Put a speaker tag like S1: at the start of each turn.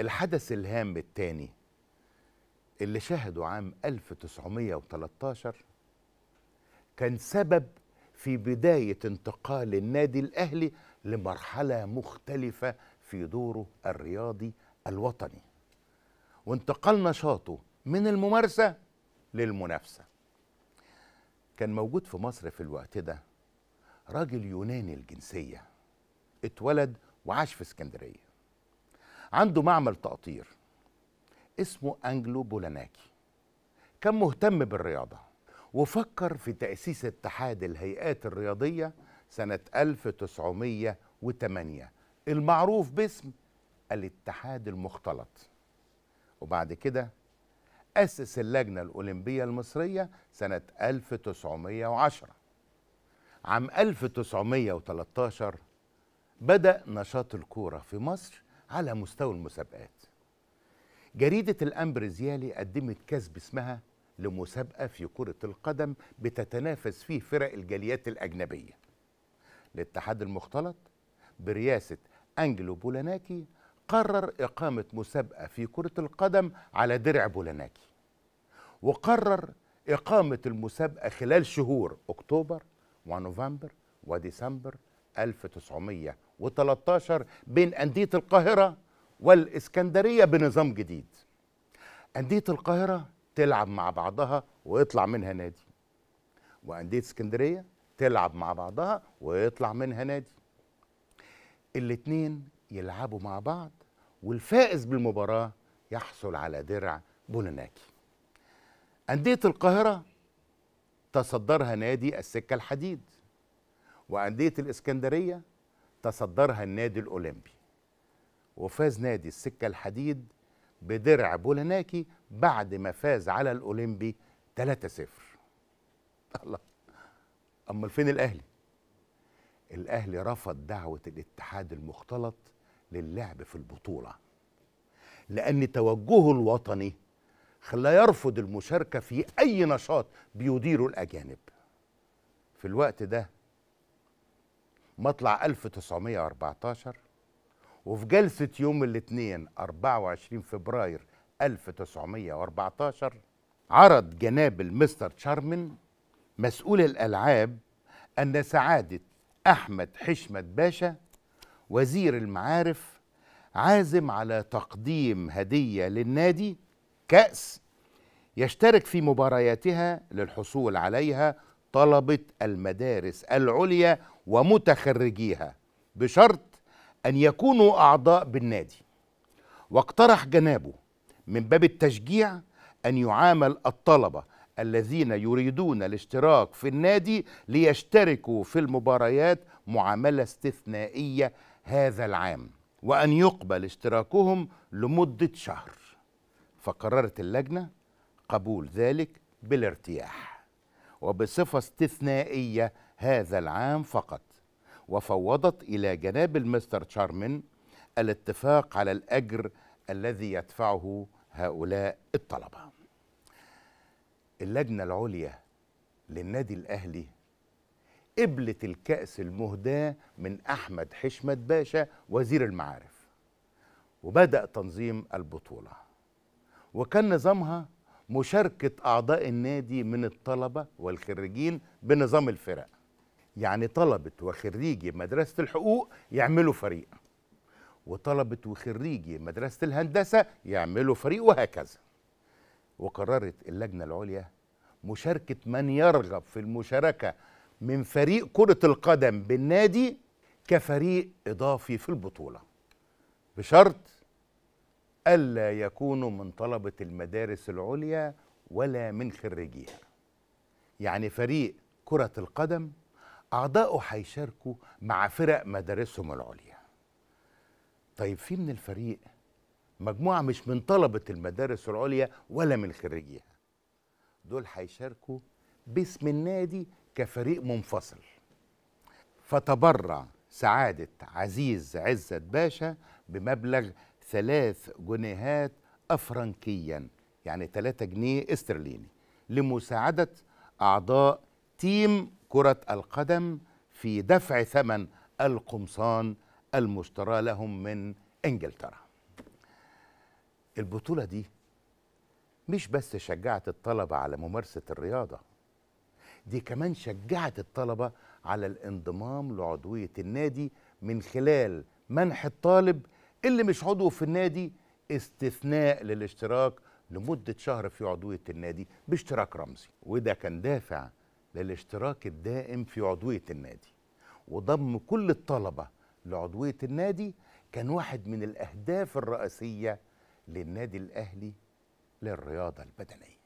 S1: الحدث الهام الثاني اللي شهده عام 1913 كان سبب في بداية انتقال النادي الأهلي لمرحلة مختلفة في دوره الرياضي الوطني وانتقال نشاطه من الممارسة للمنافسة كان موجود في مصر في الوقت ده راجل يوناني الجنسية اتولد وعاش في اسكندرية عنده معمل تقطير اسمه أنجلو بولاناكي كان مهتم بالرياضة وفكر في تأسيس اتحاد الهيئات الرياضية سنة 1908 المعروف باسم الاتحاد المختلط وبعد كده أسس اللجنة الأولمبية المصرية سنة 1910 عام 1913 بدأ نشاط الكورة في مصر على مستوى المسابقات جريدة الأمبريزيالي قدمت كسب اسمها لمسابقة في كرة القدم بتتنافس فيه فرق الجاليات الأجنبية الاتحاد المختلط برئاسة أنجلو بولاناكي قرر إقامة مسابقة في كرة القدم على درع بولاناكي وقرر إقامة المسابقة خلال شهور أكتوبر ونوفمبر وديسمبر 1913 بين أندية القاهرة والإسكندرية بنظام جديد أندية القاهرة تلعب مع بعضها ويطلع منها نادي وأندية اسكندرية تلعب مع بعضها ويطلع منها نادي الاتنين يلعبوا مع بعض والفائز بالمباراة يحصل على درع بونناكي أندية القاهرة تصدرها نادي السكة الحديد وأندية الإسكندرية تصدرها النادي الأولمبي وفاز نادي السكة الحديد بدرع بولناكي بعد ما فاز على الأولمبي 3-0 الله أمال فين الأهلي؟ الأهلي رفض دعوة الاتحاد المختلط للعب في البطولة لأن توجهه الوطني خلاه يرفض المشاركة في أي نشاط بيديره الأجانب في الوقت ده مطلع 1914 وفي جلسة يوم الاثنين 24 فبراير 1914 عرض جناب المستر تشارمن مسؤول الألعاب أن سعادة أحمد حشمت باشا وزير المعارف عازم على تقديم هدية للنادي كأس يشترك في مبارياتها للحصول عليها طلبة المدارس العليا ومتخرجيها بشرط أن يكونوا أعضاء بالنادي واقترح جنابه من باب التشجيع أن يعامل الطلبة الذين يريدون الاشتراك في النادي ليشتركوا في المباريات معاملة استثنائية هذا العام وأن يقبل اشتراكهم لمدة شهر فقررت اللجنة قبول ذلك بالارتياح وبصفة استثنائية هذا العام فقط وفوضت إلى جناب المستر تشارمن الاتفاق على الأجر الذي يدفعه هؤلاء الطلبة اللجنة العليا للنادي الأهلي قبلت الكأس المهداة من أحمد حشمت باشا وزير المعارف وبدأ تنظيم البطولة وكان نظامها مشاركة أعضاء النادي من الطلبة والخريجين بنظام الفرق يعني طلبة وخريجي مدرسة الحقوق يعملوا فريق وطلبة وخريجي مدرسة الهندسة يعملوا فريق وهكذا وقررت اللجنة العليا مشاركة من يرغب في المشاركة من فريق كرة القدم بالنادي كفريق إضافي في البطولة بشرط ألا يكونوا من طلبة المدارس العليا ولا من خريجيها يعني فريق كرة القدم أعضاؤه هيشاركوا مع فرق مدارسهم العليا طيب في من الفريق مجموعة مش من طلبة المدارس العليا ولا من خريجيها دول هيشاركوا باسم النادي كفريق منفصل فتبرع سعادة عزيز عزت باشا بمبلغ ثلاث جنيهات أفرنكيا يعني 3 جنيه استرليني لمساعدة أعضاء تيم كرة القدم في دفع ثمن القمصان المشترى لهم من إنجلترا البطولة دي مش بس شجعت الطلبة على ممارسة الرياضة دي كمان شجعت الطلبة على الانضمام لعضوية النادي من خلال منح الطالب اللي مش عضو في النادي استثناء للاشتراك لمدة شهر في عضوية النادي باشتراك رمزي وده كان دافع للاشتراك الدائم في عضوية النادي وضم كل الطلبة لعضوية النادي كان واحد من الأهداف الرئيسية للنادي الأهلي للرياضة البدنية